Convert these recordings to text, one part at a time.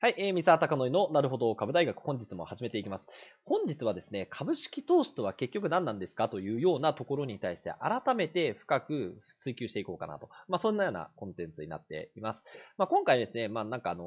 はい、えー、三沢隆之のなるほど株大学本日も始めていきます。本日はですね、株式投資とは結局何なんですかというようなところに対して改めて深く追求していこうかなと。まあそんなようなコンテンツになっています。まあ今回ですね、まあなんかあの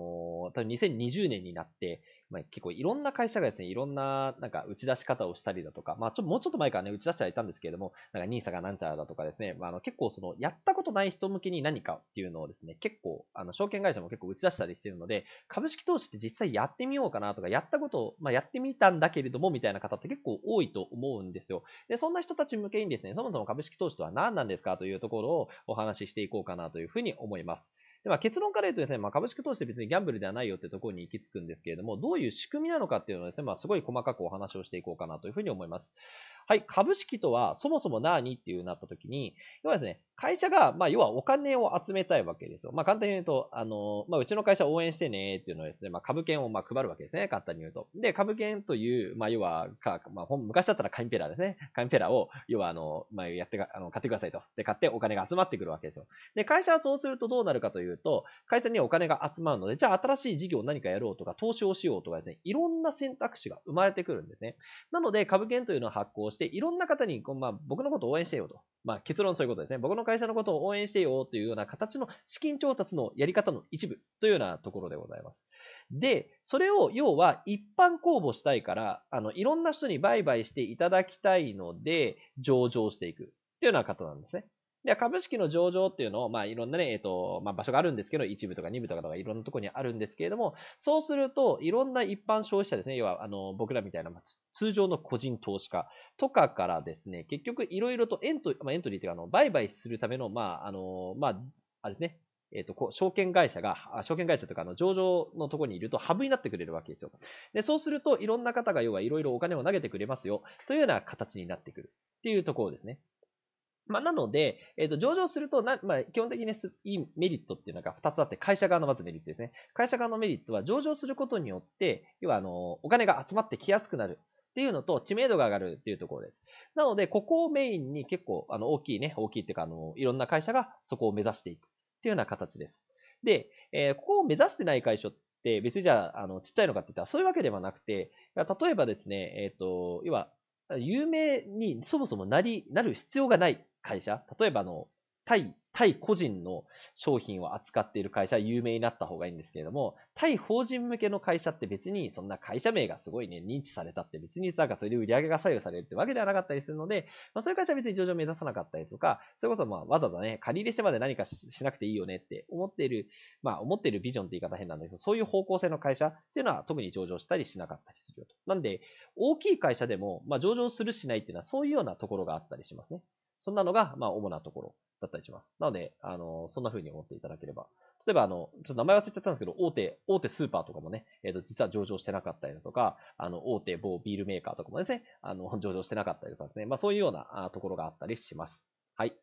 ー、多分2020年になって、まあ、結構いろんな会社がですね、いろんな、なんか打ち出し方をしたりだとか、まあ、ちょ、もうちょっと前からね、打ち出してはいたんですけれども、なんか NISA がなんちゃらだとかですね、まあ、あの、結構その、やったことない人向けに何かっていうのをですね、結構、あの、証券会社も結構打ち出したりしてるので、株式投資って実際やってみようかなとか、やったことを、まあ、やってみたんだけれども、みたいな方って結構多いと思うんですよ。で、そんな人たち向けにですね、そもそも株式投資とは何なんですかというところをお話ししていこうかなというふうに思います。でまあ、結論から言うとですね、まあ、株式投資って別にギャンブルではないよってところに行き着くんですけれども、どういう仕組みなのかっていうのをですね、まあ、すごい細かくお話をしていこうかなというふうに思います。はい、株式とはそもそも何っていうなった時に、要はですね、会社が、まあ、要はお金を集めたいわけですよ。まあ、簡単に言うと、あの、まあ、うちの会社応援してねっていうのはですね、まあ、株券をま配るわけですね。簡単に言うと。で、株券という、まあ、要は、か、まあ、昔だったらカインペラーですね。カインペラーを、要は、あの、まあ、やってあの、買ってくださいと。で、買ってお金が集まってくるわけですよ。で、会社はそうするとどうなるかというと、会社にお金が集まるので、じゃあ新しい事業を何かやろうとか、投資をしようとかですね、いろんな選択肢が生まれてくるんですね。なので、株券というのを発行して、いろんな方にこう、まあ、僕のことを応援してよと。まあ、結論そういうことですね。僕の会社のことを応援してよというような形の資金調達のやり方の一部というようなところでございます。で、それを要は一般公募したいから、あの、いろんな人に売買していただきたいので、上場していくというような方なんですね。で、株式の上場っていうのを、まあ、いろんなね、えっ、ー、と、まあ、場所があるんですけど、一部とか二部とかとかいろんなところにあるんですけれども、そうすると、いろんな一般消費者ですね、要は、あの、僕らみたいな、まあ、通常の個人投資家とかからですね、結局、いろいろとエントリー、まあ、エントリーっていうか、あの、売買するための、まあ、あの、まあ、あれですね、えっ、ー、と、証券会社が、証券会社とかの上場のところにいるとハブになってくれるわけですよ。で、そうすると、いろんな方が要はいろいろお金を投げてくれますよ、というような形になってくるっていうところですね。まあ、なので、えっ、ー、と、上場するとな、まあ、基本的にすいいメリットっていうのが2つあって、会社側のまずメリットですね。会社側のメリットは、上場することによって、要は、あの、お金が集まってきやすくなる。っていうのと、知名度が上がるっていうところです。なので、ここをメインに結構、あの、大きいね、大きいっていうか、あの、いろんな会社がそこを目指していくっていうような形です。で、えー、ここを目指してない会社って、別にじゃあ、あの、ちっちゃいのかって言ったら、そういうわけではなくて、例えばですね、えっ、ー、と、要は、有名にそもそもなり、なる必要がない会社、例えばあの、対、対個人の商品を扱っている会社は有名になった方がいいんですけれども、対法人向けの会社って別にそんな会社名がすごいね、認知されたって別になんかそれで売り上げが左右されるってわけではなかったりするので、まあ、そういう会社は別に上場目指さなかったりとか、それこそまあわざわざね、借り入れしてまで何かしなくていいよねって思っている、まあ思っているビジョンって言い方変なんだけど、そういう方向性の会社っていうのは特に上場したりしなかったりするよと。なんで、大きい会社でも、まあ上場するしないっていうのはそういうようなところがあったりしますね。そんなのが、まあ、主なところだったりします。なので、あの、そんな風に思っていただければ。例えば、あの、ちょっと名前忘れちゃったんですけど、大手、大手スーパーとかもね、えっ、ー、と、実は上場してなかったりだとか、あの、大手某ビールメーカーとかもですね、あの、上場してなかったりとかですね、まあ、そういうようなところがあったりします。はい。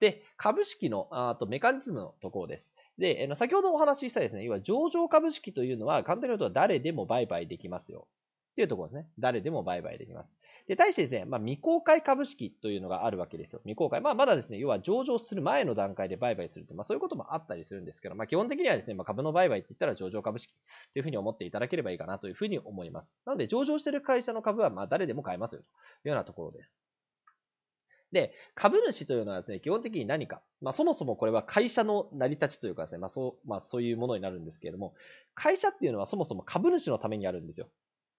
で、株式の、あと、メカニズムのところです。で、え先ほどお話ししたですね、要は上場株式というのは、簡単に言うと誰でも売買できますよ。っていうところですね。誰でも売買できます。で、対してですね、まあ、未公開株式というのがあるわけですよ。未公開。まあ、まだですね、要は上場する前の段階で売買するって、まあ、そういうこともあったりするんですけど、まあ、基本的にはですね、まあ、株の売買って言ったら上場株式というふうに思っていただければいいかなというふうに思います。なので、上場してる会社の株は、まあ、誰でも買えますよというようなところです。で、株主というのはですね、基本的に何か、まあ、そもそもこれは会社の成り立ちというかですね、まあそうまあ、そういうものになるんですけれども、会社っていうのはそもそも株主のためにあるんですよ。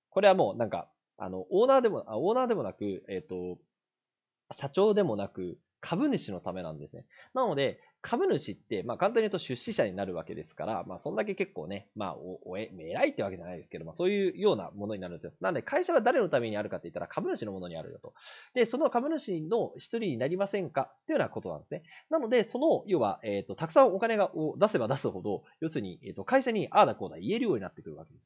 これはもうなんか、あの、オーナーでも、あオーナーでもなく、えっ、ー、と、社長でもなく、株主のためなんですね。なので、株主って、まあ簡単に言うと出資者になるわけですから、まあそんだけ結構ね、まあお、おえ、偉いってわけじゃないですけど、まあそういうようなものになるんですよ。なので会社は誰のためにあるかって言ったら株主のものにあるよと。で、その株主の一人になりませんかっていうようなことなんですね。なので、その、要は、えっ、ー、と、たくさんお金を出せば出すほど、要するに、えっ、ー、と、会社にああだこうだ言えるようになってくるわけです。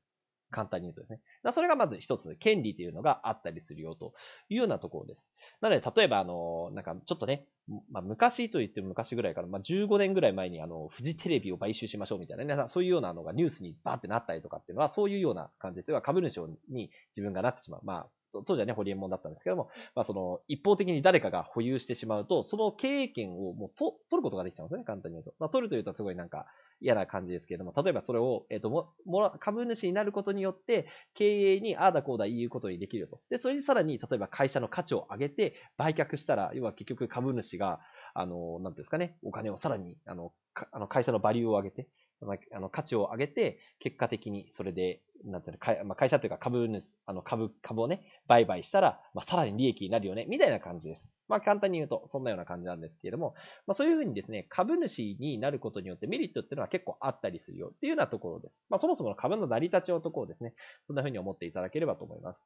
簡単に言うとですね。それがまず一つ、権利というのがあったりするよというようなところです。なので、例えば、あの、なんかちょっとね、まあ、昔と言っても昔ぐらいから、まあ、15年ぐらい前に、あの、フジテレビを買収しましょうみたいなね、そういうようなのがニュースにバーってなったりとかっていうのは、そういうような感じです。株主に自分がなってしまう。まあ、当時はね、ホリエモンだったんですけども、まあ、その、一方的に誰かが保有してしまうと、その経営権をもうと取ることができちゃうんですね、簡単に言うと。まあ、取るというとすごいなんか、嫌な感じですけれども、例えばそれを、えっ、ー、と、も、も株主になることによって、経営にああだこうだ言うことにできると。で、それにさらに、例えば会社の価値を上げて、売却したら、要は結局株主が、あの、なんていうんですかね、お金をさらに、あの、あの会社のバリューを上げて、まあ、あの価値を上げて、結果的にそれで、なんていうの、会,、まあ、会社というか株主、あの株、株をね、売買したら、まあ、さらに利益になるよね、みたいな感じです。まあ、簡単に言うと、そんなような感じなんですけれども、まあ、そういうふうにですね、株主になることによってメリットっていうのは結構あったりするよっていうようなところです。まあ、そもそもの株の成り立ちのところですね、そんなふうに思っていただければと思います。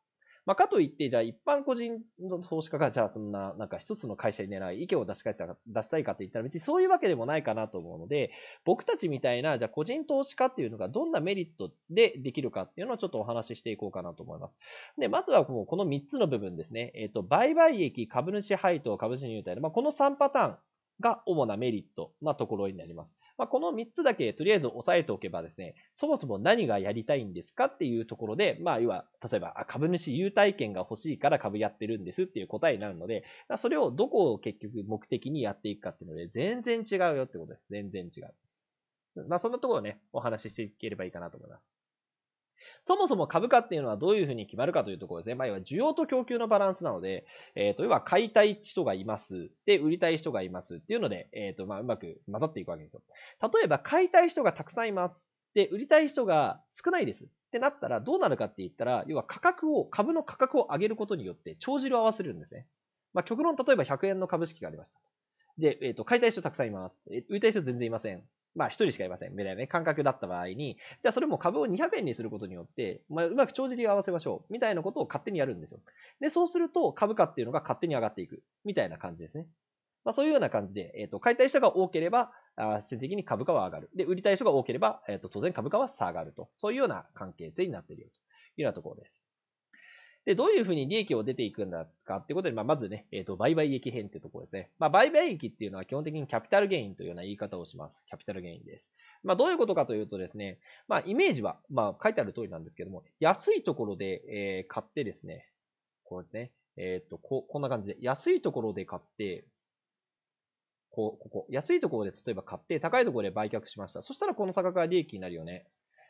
まあ、かといって、じゃあ一般個人の投資家が、じゃあそんな、なんか一つの会社に狙い、意見を出しか出したいかって言ったら別にそういうわけでもないかなと思うので、僕たちみたいな、じゃあ個人投資家っていうのがどんなメリットでできるかっていうのをちょっとお話ししていこうかなと思います。で、まずはもうこの3つの部分ですね。えっ、ー、と、売買益、株主配当、株主優待、まあ、この3パターンが主なメリットなところになります。まあ、この3つだけとりあえず押さえておけばですね、そもそも何がやりたいんですかっていうところで、まあ、要は、例えば、株主優待券が欲しいから株やってるんですっていう答えになるので、それをどこを結局目的にやっていくかっていうので、全然違うよってことです。全然違う。まあ、そんなところをね、お話ししていければいいかなと思います。そもそも株価っていうのはどういうふうに決まるかというところですね。まあ、要は需要と供給のバランスなので、えっ、ー、と、要は買いたい人がいます。で、売りたい人がいます。っていうので、えっ、ー、と、まあ、うまく混ざっていくわけですよ。例えば、買いたい人がたくさんいます。で、売りたい人が少ないです。ってなったら、どうなるかって言ったら、要は価格を、株の価格を上げることによって、帳尻を合わせるんですね。まあ、極論、例えば100円の株式がありました。で、えっ、ー、と、買いたい人たくさんいます。売りたい人全然いません。まあ1人しかいませんみたいなね、感覚だった場合に、じゃあそれも株を200円にすることによって、まあ、うまく帳尻を合わせましょうみたいなことを勝手にやるんですよ。で、そうすると株価っていうのが勝手に上がっていくみたいな感じですね。まあ、そういうような感じで、えっ、ー、と、買いたい人が多ければ、あ自然的に株価は上がる。で、売りたい人が多ければ、えっ、ー、と、当然株価は下がると。そういうような関係性になっているよというようなところです。で、どういうふうに利益を出ていくんだかっていうことで、まあ、まずね、えっ、ー、と、売買益編ってところですね。まあ、売買益っていうのは基本的にキャピタルゲインというような言い方をします。キャピタルゲインです。まあ、どういうことかというとですね、まあ、イメージは、まあ、書いてある通りなんですけども、安いところで、えー、買ってですね、こうね、えっ、ー、と、こう、こんな感じで、安いところで買って、こう、ここ、安いところで例えば買って、高いところで売却しました。そしたらこの差額が利益になるよね。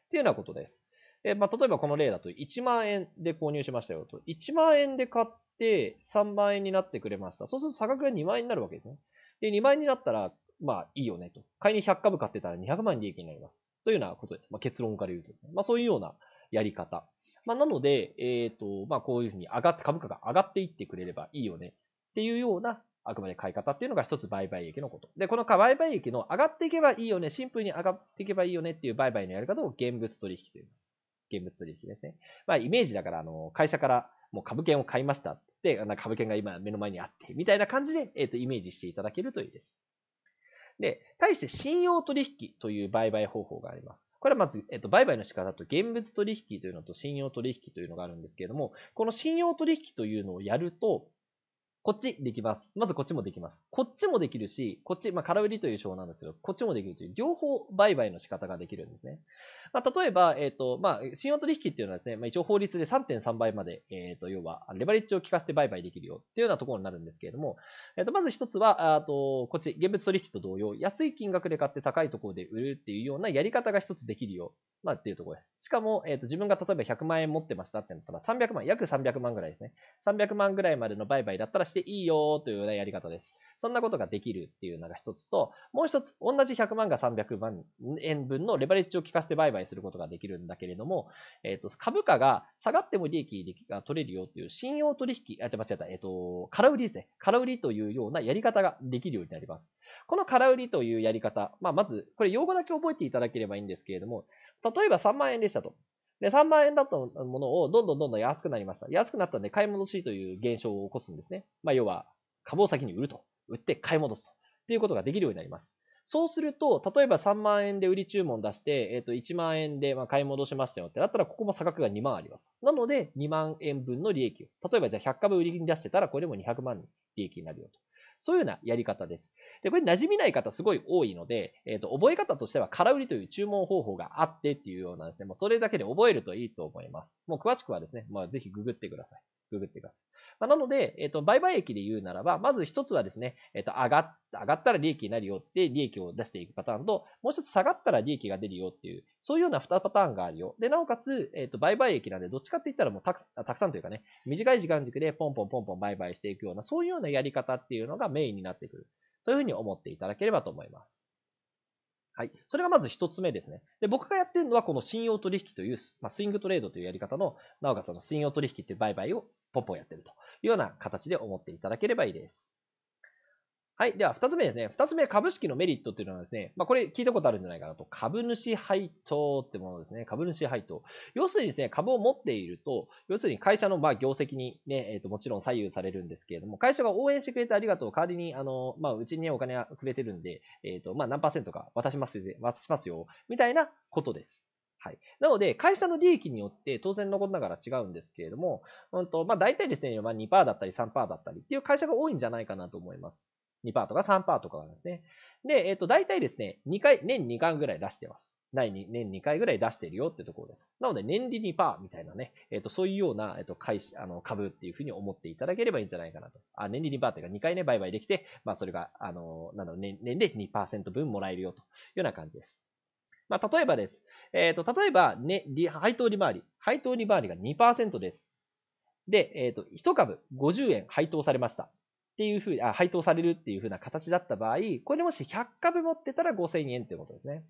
っていうようなことです。えまあ、例えばこの例だと1万円で購入しましたよと。1万円で買って3万円になってくれました。そうすると差額が2万円になるわけですね。で、2万円になったら、まあいいよねと。買いに100株買ってたら200万円利益になります。というようなことです。まあ、結論から言うとですね。まあそういうようなやり方。まあなので、えっ、ー、と、まあこういうふうに上がって、株価が上がっていってくれればいいよねっていうようなあくまで買い方っていうのが一つ売買益のこと。で、この売買益の上がっていけばいいよね、シンプルに上がっていけばいいよねっていう売買のやり方を現物取引と言います。現物取引ですね。まあ、イメージだから、あの、会社からもう株券を買いましたって、あの株券が今目の前にあって、みたいな感じで、えっ、ー、と、イメージしていただけるといいです。で、対して信用取引という売買方法があります。これはまず、えっと、売買の仕方と現物取引というのと信用取引というのがあるんですけれども、この信用取引というのをやると、こっちできます。まずこっちもできます。こっちもできるし、こっち、まあ、空売りという章なんですけど、こっちもできるという、両方売買の仕方ができるんですね。まあ、例えば、えっ、ー、と、まあ、信用取引っていうのはですね、まあ、一応法律で3.3倍まで、えっ、ー、と、要は、レバレッジを効かせて売買できるよっていうようなところになるんですけれども、えっ、ー、と、まず一つは、あと、こっち、現物取引と同様、安い金額で買って高いところで売るっていうようなやり方が一つできるよまあっていうところです。しかも、えっ、ー、と、自分が例えば100万円持ってましたってなったら、300万、約300万ぐらいですね。300万ぐらいまでの売買だったらしてしていいよというようなやり方です。そんなことができるっていうのが一つと、もう一つ、同じ100万が300万円分のレバレッジを効かせて売買することができるんだけれども、えっ、ー、と、株価が下がっても利益が取れるよっていう信用取引、あ、違う間違えた、えっ、ー、と、空売りですね。空売りというようなやり方ができるようになります。この空売りというやり方、まあ、まず、これ用語だけ覚えていただければいいんですけれども、例えば3万円でしたと。で、3万円だったものをどんどんどんどん安くなりました。安くなったんで買い戻しという現象を起こすんですね。まあ、要は、株を先に売ると。売って買い戻すと。っていうことができるようになります。そうすると、例えば3万円で売り注文出して、えっ、ー、と、1万円でま買い戻しましたよってなったら、ここも差額が2万あります。なので、2万円分の利益を。例えばじゃあ100株売りに出してたら、これも200万利益になるよと。そういうようなやり方です。で、これ馴染みない方すごい多いので、えっ、ー、と、覚え方としては空売りという注文方法があってっていうようなですね、もうそれだけで覚えるといいと思います。もう詳しくはですね、まあ、ぜひググってください。ググってください。まなので、えっ、と、売買益で言うならば、まず一つはですね、えっ、と、上がっ上がったら利益になるよって利益を出していくパターンと、もう一つ下がったら利益が出るよっていう、そういうような2パターンがあるよ。で、なおかつ、えっ、ー、と、売買益なんで、どっちかって言ったらもうたくたくさんというかね、短い時間軸でポンポンポンポン売買していくような、そういうようなやり方っていうのがメインになってくる。というふうに思っていただければと思います。はい。それがまず1つ目ですね。で、僕がやってるのはこの信用取引という、まあ、スイングトレードというやり方の、なおかつの信用取引っていう売買をポンポンやってると。いうような形で思っていただければいいです。はい。では、二つ目ですね。二つ目、株式のメリットっていうのはですね、まあ、これ聞いたことあるんじゃないかなと。株主配当ってものですね。株主配当。要するにですね、株を持っていると、要するに会社のまあ業績にね、えっ、ー、と、もちろん左右されるんですけれども、会社が応援してくれてありがとう。代わりに、あの、まあ、うちに、お金くれてるんで、えっ、ー、と、まあ、何パーセントか渡しますよ、渡しますよ、みたいなことです。はい。なので、会社の利益によって当然残りながら違うんですけれども、うんとまあ、大体ですね、まあ、2%だったり3%だったりっていう会社が多いんじゃないかなと思います。2%とか3%とかがですね。で、えっ、ー、と、大体ですね、2回、年2回ぐらい出してます。第2年2回ぐらい出してるよってところです。なので、年利2%みたいなね、えっ、ー、と、そういうような、えっ、ー、と、会社、あの、株っていうふうに思っていただければいいんじゃないかなと。あ、年利2%っていうか、2回ね、売買できて、まあ、それが、あの、なんだろ年、年で2%分もらえるよというような感じです。まあ、例えばです。えっ、ー、と、例えば、ね、配当利回り。配当利回りが2%です。で、えっ、ー、と、1株50円配当されました。っていうふうに、あ、配当されるっていうふうな形だった場合、これもし100株持ってたら5000円っていうことですね。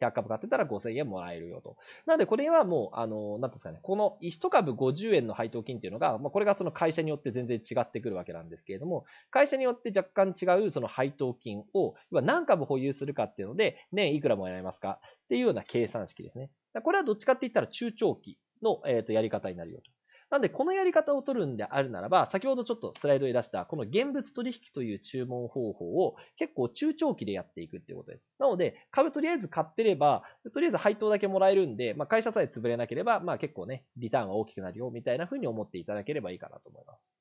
100株買ってたら5000円もらえるよと。なので、これはもう、あの、なんですかね、この1株50円の配当金っていうのが、まあ、これがその会社によって全然違ってくるわけなんですけれども、会社によって若干違うその配当金を、何株保有するかっていうので、年いくらもらえますかっていうような計算式ですね。これはどっちかって言ったら中長期の、えー、とやり方になるよと。なんで、このやり方を取るんであるならば、先ほどちょっとスライドで出した、この現物取引という注文方法を結構中長期でやっていくっていうことです。なので、株とりあえず買ってれば、とりあえず配当だけもらえるんで、まあ、会社さえ潰れなければ、まあ結構ね、リターンが大きくなるよ、みたいな風に思っていただければいいかなと思います。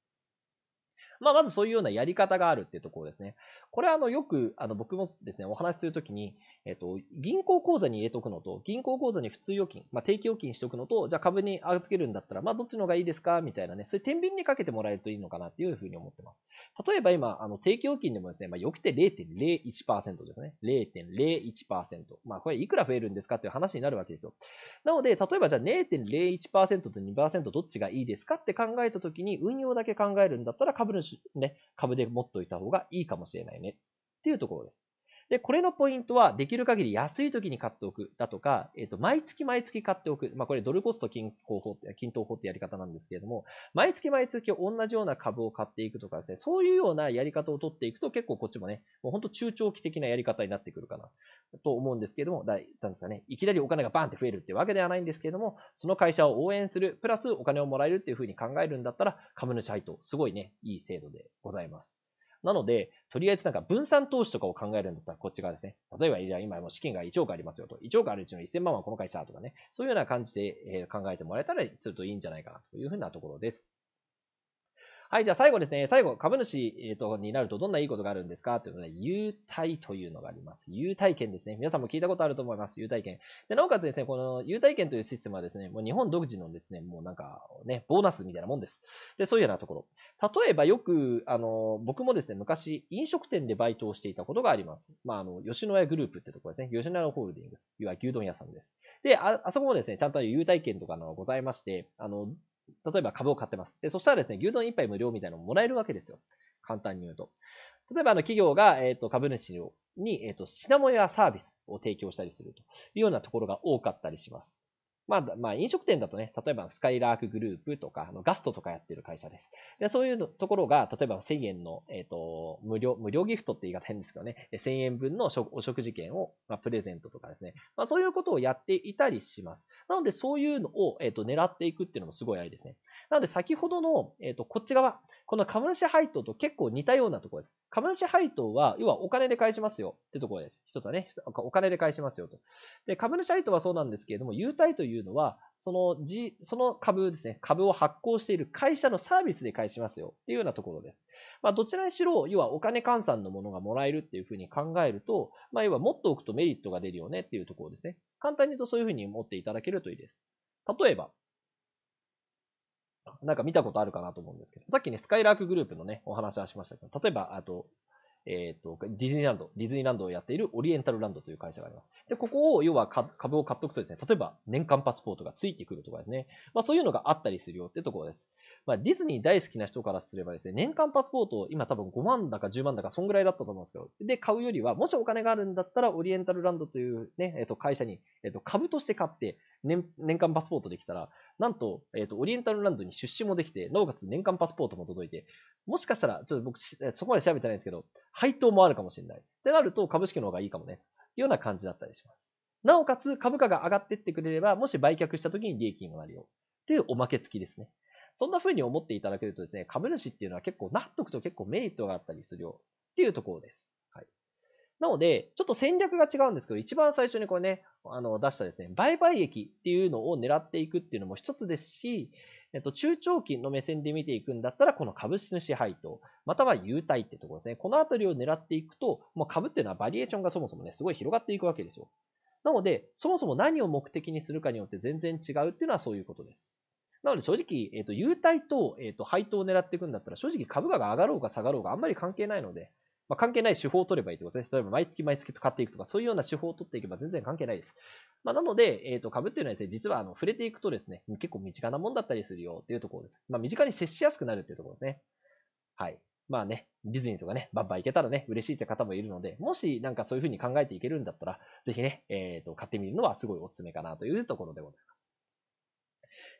まあ、まずそういうようなやり方があるっていうところですね。これはあのよくあの僕もですね、お話しするときに、えっと、銀行口座に入れとくのと、銀行口座に普通預金、まあ、定期預金しておくのと、じゃ株に預けるんだったら、まあ、どっちの方がいいですかみたいなね、そういう天秤にかけてもらえるといいのかなっていうふうに思ってます。例えば今、あの定期預金でもですね、まあ、よくて0.01%ですね。0.01%。まあ、これいくら増えるんですかっていう話になるわけですよ。なので、例えばじゃあ0.01%と2%どっちがいいですかって考えたときに、運用だけ考えるんだったら株主ね、株で持っといた方がいいかもしれないねっていうところです。で、これのポイントは、できる限り安い時に買っておくだとか、えっ、ー、と、毎月毎月買っておく。まあ、これドルコスト均衡法って、均等法ってやり方なんですけれども、毎月毎月同じような株を買っていくとかですね、そういうようなやり方を取っていくと結構こっちもね、もう本当中長期的なやり方になってくるかなと思うんですけれども、だなんですかね、いきなりお金がバーンって増えるってわけではないんですけれども、その会社を応援する、プラスお金をもらえるっていうふうに考えるんだったら、株主配当、すごいね、いい制度でございます。なので、とりあえずなんか分散投資とかを考えるんだったらこっち側ですね。例えば、じゃあ今も資金が1億ありますよと。1億あるうちの1000万はこの会社とかね。そういうような感じで考えてもらえたらするといいんじゃないかなというふうなところです。はい、じゃあ最後ですね。最後、株主、えっと、になるとどんないいことがあるんですかというのは、優待というのがあります。優待券ですね。皆さんも聞いたことあると思います。優待券。で、なおかつですね、この優待券というシステムはですね、もう日本独自のですね、もうなんかね、ボーナスみたいなもんです。で、そういうようなところ。例えばよく、あの、僕もですね、昔、飲食店でバイトをしていたことがあります。まあ、あの、吉野家グループってところですね。吉野家ホールディングス。いわゆる牛丼屋さんです。で、あ、あそこもですね、ちゃんと優待券とかのございまして、あの、例えば株を買ってます。でそしたらですね、牛丼1杯無料みたいなのもらえるわけですよ。簡単に言うと。例えば、あの、企業が、えっ、と、株主に、えっ、と、品物やサービスを提供したりするというようなところが多かったりします。まあ、まあ、飲食店だとね、例えばスカイラークグループとか、あのガストとかやってる会社です。でそういうところが、例えば1000円の、えっ、ー、と、無料、無料ギフトって言い方変ですけどね、1000円分のお食事券を、まあ、プレゼントとかですね。まあ、そういうことをやっていたりします。なので、そういうのを、えっ、ー、と、狙っていくっていうのもすごいありですね。なので先ほどの、えー、とこっち側、この株主配当と結構似たようなところです。株主配当は、要はお金で返しますよってところです。一つはね、お金で返しますよと。で、株主配当はそうなんですけれども、優待というのは、そのじその株ですね、株を発行している会社のサービスで返しますよっていうようなところです。まあ、どちらにしろ、要はお金換算のものがもらえるっていうふうに考えると、まあ、要は持っておくとメリットが出るよねっていうところですね。簡単に言うとそういうふうに思っていただけるといいです。例えば、なんか見たことあるかなと思うんですけど、さっきね、スカイラークグループのね、お話はしましたけど、例えば、あと、えっ、ー、と、ディズニーランド、ディズニーランドをやっているオリエンタルランドという会社があります。で、ここを、要は株を買っておくとですね、例えば年間パスポートがついてくるとかですね、まあそういうのがあったりするよってところです。まあ、ディズニー大好きな人からすればですね、年間パスポートを今多分5万だか10万だか、そんぐらいだったと思うんですけど、で、買うよりは、もしお金があるんだったら、オリエンタルランドというね、えっ、と、会社に、えっ、と、株として買って年、年間パスポートできたら、なんと、えっ、と、オリエンタルランドに出資もできて、なおかつ年間パスポートも届いて、もしかしたら、ちょっと僕、そこまで調べてないんですけど、配当もあるかもしれない。ってなると、株式の方がいいかもね、というような感じだったりします。なおかつ、株価が上がってってくれれば、もし売却した時に利益にもなるよ。というおまけ付きですね。そんな風に思っていただけるとですね、株主っていうのは結構納得と結構メリットがあったりするよっていうところです。はい。なので、ちょっと戦略が違うんですけど、一番最初にこれね、あの、出したですね、売買益っていうのを狙っていくっていうのも一つですし、えっと、中長期の目線で見ていくんだったら、この株主配当、または優待ってところですね。このあたりを狙っていくと、もう株っていうのはバリエーションがそもそもね、すごい広がっていくわけですよ。なので、そもそも何を目的にするかによって全然違うっていうのはそういうことです。なので正直、えっ、ー、と、優待と、えっ、ー、と、配当を狙っていくんだったら、正直株価が上がろうか下がろうかあんまり関係ないので、まあ、関係ない手法を取ればいいってことですね。例えば毎月毎月と買っていくとか、そういうような手法を取っていけば全然関係ないです。まあ、なので、えっ、ー、と、株っていうのはですね、実はあの触れていくとですね、結構身近なもんだったりするよっていうところです。まあ、身近に接しやすくなるっていうところですね。はい。まあね、ディズニーとかね、バンバン行けたらね、嬉しいって方もいるので、もしなんかそういうふうに考えていけるんだったら、ぜひね、えっ、ー、と、買ってみるのはすごいおすすめかなというところでございます。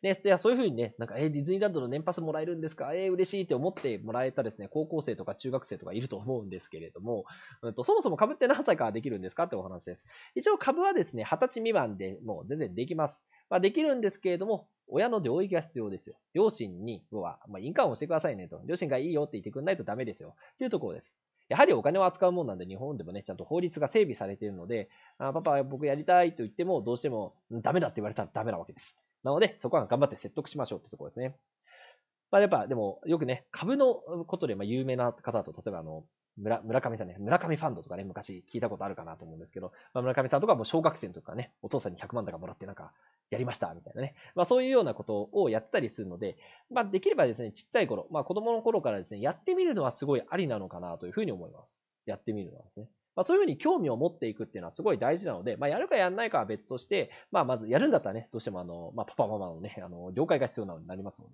ね、でそういうふうにね、なんか、えディズニーランドの年パスもらえるんですかえー、嬉しいって思ってもらえたですね、高校生とか中学生とかいると思うんですけれども、うんと、そもそも株って何歳からできるんですかってお話です。一応株はですね、二十歳未満でもう全然できます。まあ、できるんですけれども、親の同意が必要ですよ。両親に、要は、まあ、印鑑をしてくださいねと。両親がいいよって言ってくんないとダメですよ。っていうところです。やはりお金を扱うもんなんで、日本でもね、ちゃんと法律が整備されているので、あパパ、僕やりたいと言っても、どうしても、うん、ダメだって言われたらダメなわけです。なので、そこは頑張って説得しましょうってところですね。まあ、やっぱ、でも、よくね、株のことで有名な方だと、例えばあの、村村上さんね、村上ファンドとかね、昔聞いたことあるかなと思うんですけど、まあ、村上さんとかも小学生とかね、お父さんに100万とかもらってなんか、やりました、みたいなね。まあそういうようなことをやったりするので、まあできればですね、ちっちゃい頃、まあ子供の頃からですね、やってみるのはすごいありなのかなというふうに思います。やってみるのはですね。まあ、そういうふうに興味を持っていくっていうのはすごい大事なので、まあ、やるかやんないかは別として、まあ、まずやるんだったらね、どうしてもあの、まあ、パパママのね、あの、了解が必要なのになりますので、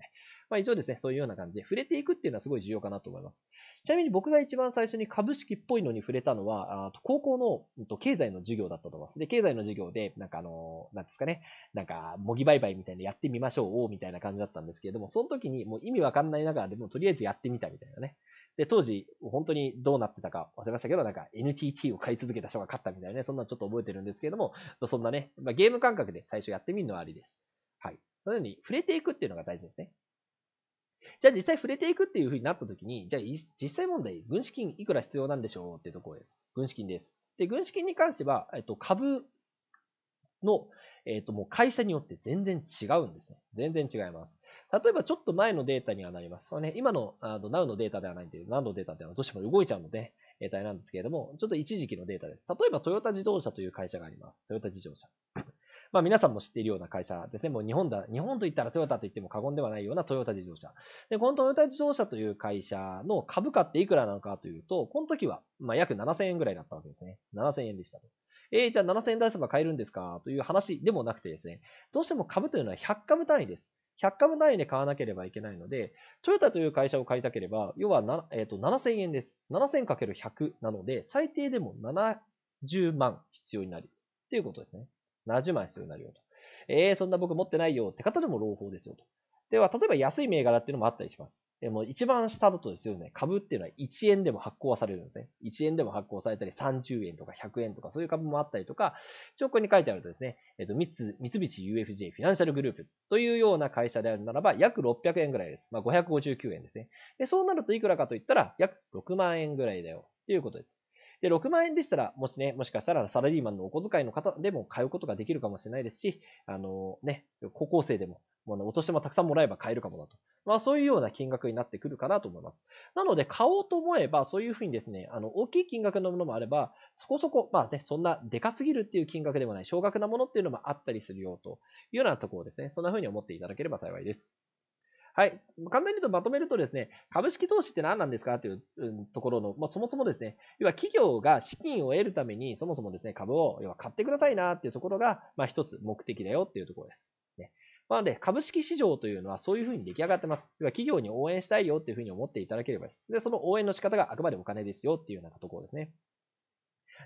まあ、一応ですね、そういうような感じで触れていくっていうのはすごい重要かなと思います。ちなみに僕が一番最初に株式っぽいのに触れたのは、あ高校の経済の授業だったと思います。で、経済の授業で、なんかあの、なんですかね、なんか、模擬売買みたいなやってみましょう、みたいな感じだったんですけれども、その時にもう意味わかんない中でもとりあえずやってみたみたいなね。で、当時、本当にどうなってたか忘れましたけど、なんか NTT を買い続けた人が勝ったみたいなね、そんなのちょっと覚えてるんですけれども、そんなね、まあ、ゲーム感覚で最初やってみるのはありです。はい。そのように触れていくっていうのが大事ですね。じゃあ実際触れていくっていうふうになった時に、じゃあ実際問題、軍資金いくら必要なんでしょうってところです。軍資金です。で、軍資金に関しては、えっと、株の、えっと、もう会社によって全然違うんですね。全然違います。例えばちょっと前のデータにはなります。これね、今のあの Now のデータではないんで、何のデータでいうのはどうしても動いちゃうので、えー、大変なんですけれども、ちょっと一時期のデータです。例えばトヨタ自動車という会社があります。トヨタ自動車。まあ皆さんも知っているような会社ですね。もう日本だ、日本と言ったらトヨタと言っても過言ではないようなトヨタ自動車。で、このトヨタ自動車という会社の株価っていくらなのかというと、この時は、まあ約7000円ぐらいだったわけですね。7000円でしたと。えー、じゃあ7000円出せば買えるんですかという話でもなくてですね、どうしても株というのは100株単位です。100株単位で買わなければいけないので、トヨタという会社を買いたければ、要はえー、と7000円です。7000×100 なので、最低でも70万必要になる。っていうことですね。70万必要になるよと。えー、そんな僕持ってないよって方でも朗報ですよと。では、例えば安い銘柄っていうのもあったりします。でも一番下だとですよね、株っていうのは1円でも発行はされるんですね。1円でも発行されたり、30円とか100円とかそういう株もあったりとか、証拠に書いてあるとですね、えと、三菱 UFJ フィナンシャルグループというような会社であるならば、約600円ぐらいです。まあ、559円ですね。で、そうなるといくらかといったら、約6万円ぐらいだよ、ということです。で、6万円でしたら、もしね、もしかしたらサラリーマンのお小遣いの方でも買うことができるかもしれないですし、あのね、高校生でももうね、してもたくさんもらえば買えるかもなと。まあそういうような金額になってくるかなと思います。なので買おうと思えばそういうふうにですね、あの大きい金額のものもあれば、そこそこ、まあね、そんなでかすぎるっていう金額でもない、少額なものっていうのもあったりするよというようなところですね。そんなふうに思っていただければ幸いです。はい。簡単に言うとまとめるとですね、株式投資って何なんですかというところの、まあ、そもそもですね、要は企業が資金を得るために、そもそもですね、株を要は買ってくださいなっていうところが、まあ一つ目的だよっていうところです。なので、株式市場というのはそういうふうに出来上がってます。要は企業に応援したいよっていうふうに思っていただければです。で、その応援の仕方があくまでお金ですよっていうようなところですね。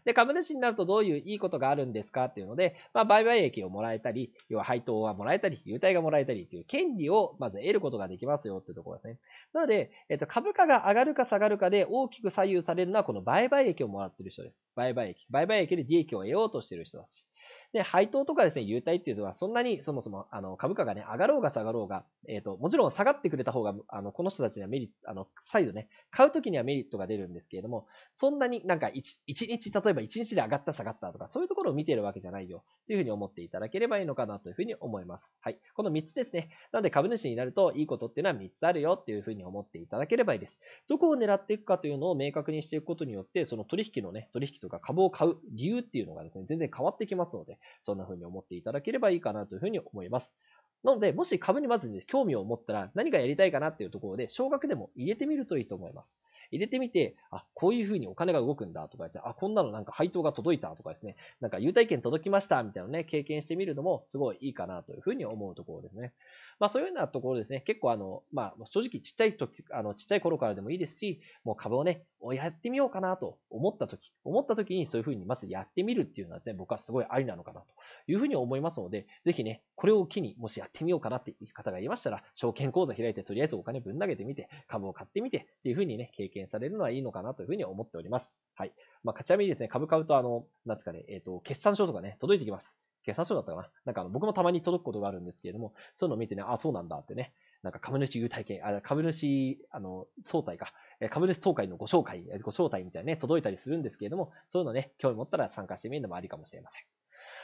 で、株主になるとどういういいことがあるんですかっていうので、まあ、売買益をもらえたり、要は配当はもらえたり、優待がもらえたりっていう権利をまず得ることができますよっていうところですね。なので、えっと、株価が上がるか下がるかで大きく左右されるのはこの売買益をもらっている人です。売買益。売買益で利益を得ようとしている人たち。で、配当とかですね、優待っていうのは、そんなにそもそも、あの、株価がね、上がろうが下がろうが、えっ、ー、と、もちろん下がってくれた方が、あの、この人たちにはメリット、あの、再度ね、買うときにはメリットが出るんですけれども、そんなになんか1、日、例えば一日で上がった下がったとか、そういうところを見てるわけじゃないよ、というふうに思っていただければいいのかなというふうに思います。はい。この3つですね。なので、株主になるといいことっていうのは3つあるよっていうふうに思っていただければいいです。どこを狙っていくかというのを明確にしていくことによって、その取引のね、取引とか株を買う理由っていうのがですね、全然変わってきますので、そんな風に思っていただければいいかなという風に思います。なので、もし株にまず、ね、興味を持ったら何がやりたいかなっていうところで、少額でも入れてみるといいと思います。入れてみて、あ、こういうふうにお金が動くんだとかですね、あ、こんなのなんか配当が届いたとかですね、なんか優待券届きましたみたいなね、経験してみるのもすごいいいかなというふうに思うところですね。まあ、そういうようなところですね、結構あの、まあ、正直ちっちゃい時、あのちっちゃい頃からでもいいですし、もう株をね、やってみようかなと思った時、思った時にそういうふうにまずやってみるっていうのは全、ね、僕はすごいありなのかなというふうに思いますので、ぜひね、これを機にもしやってみようかなっていう方がいましたら、証券口座開いてとりあえずお金ぶん投げてみて、株を買ってみてっていうふうにね、経験されるのはいいのかなというふうに思っております。はい。まあ、ちなみにですね、株買うとあの、なんですかね、えっ、ー、と、決算書とかね、届いてきます。警察署だったかななんかあの、僕もたまに届くことがあるんですけれども、そういうのを見てね、あ、そうなんだってね、なんか株主優待券、あ株主、あの、総体か、株主総会のご紹介、ご招待みたいなね、届いたりするんですけれども、そういうのね、興味持ったら参加してみるのもありかもしれません。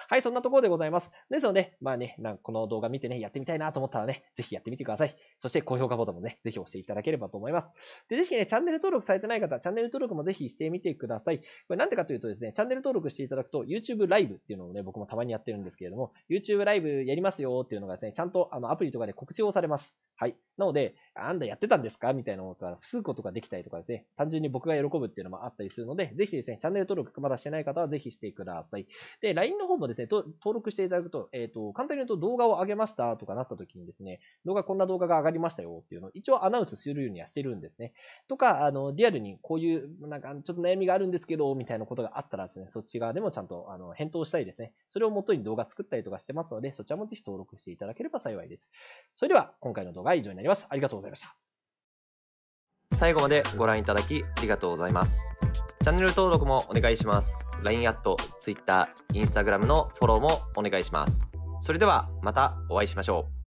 はい、そんなところでございます。ですので、まあね、なんこの動画見てね、やってみたいなと思ったらね、ぜひやってみてください。そして高評価ボタンもね、ぜひ押していただければと思います。で、ぜひね、チャンネル登録されてない方、チャンネル登録もぜひしてみてください。これなんでかというとですね、チャンネル登録していただくと、YouTube ライブっていうのをね、僕もたまにやってるんですけれども、YouTube ライブやりますよっていうのがですね、ちゃんとあのアプリとかで告知をされます。はい。なので、あんだやってたんですかみたいなのから、不数ことができたりとかですね、単純に僕が喜ぶっていうのもあったりするので、ぜひですね、チャンネル登録まだしてない方はぜひしてください。で、LINE の方もですねですね、登録していただくと、えっ、ー、と、簡単に言うと動画を上げましたとかなった時にですね、動画、こんな動画が上がりましたよっていうのを一応アナウンスするようにはしてるんですね。とか、あの、リアルにこういう、なんかちょっと悩みがあるんですけど、みたいなことがあったらですね、そっち側でもちゃんと、あの、返答したいですね、それを元に動画作ったりとかしてますので、そちらもぜひ登録していただければ幸いです。それでは、今回の動画は以上になります。ありがとうございました。最後までご覧いただきありがとうございます。チャンネル登録もお願いします。LINE アット、Twitter、Instagram のフォローもお願いします。それではまたお会いしましょう。